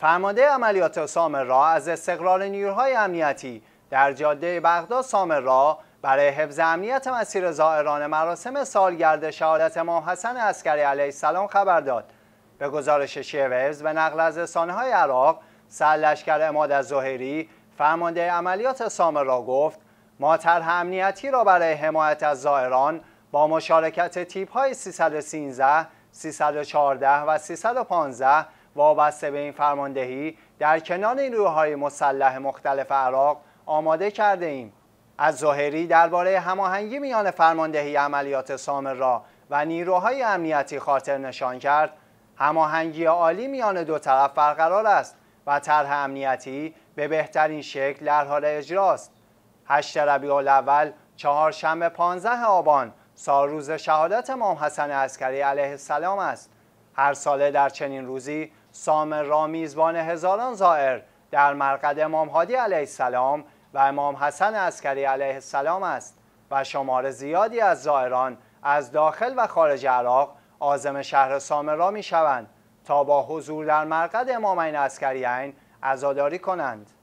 فرمانده عملیات سامرا را از استقرار نیروهای امنیتی در جاده بغداد سامرا را برای حفظ امنیت مسیر زائران مراسم سالگرد شهادت امام حسن عسکری علیه السلام خبر داد به گزارش شیوز به نقل از های عراق سرلشکر اماد زوهری فرمانده عملیات سامرا گفت ما طرح امنیتی را برای حمایت از زائران با مشارکت تیپ های 313 314 و 315 وابسته به این فرماندهی در کنار این نیروهای مسلح مختلف عراق آماده کرده ایم از ظاهری درباره هماهنگی میان فرماندهی عملیات سامر را و نیروهای امنیتی خاطر نشان کرد هماهنگی عالی میان دو طرف برقرار است و طرح امنیتی به بهترین شکل در حال اجراست. هشت ربیع الاول چهارشنبه پانزده آبان سال روز شهادت امام حسن عسکری علیه السلام است. هر ساله در چنین روزی سامر را میزبان هزاران زائر در مرقد امام هادی علیه السلام و امام حسن عسکری علیه السلام است و شمار زیادی از زائران از داخل و خارج عراق آزم شهر سامر را می شوند تا با حضور در مرقد امامین عسکریین عزاداری کنند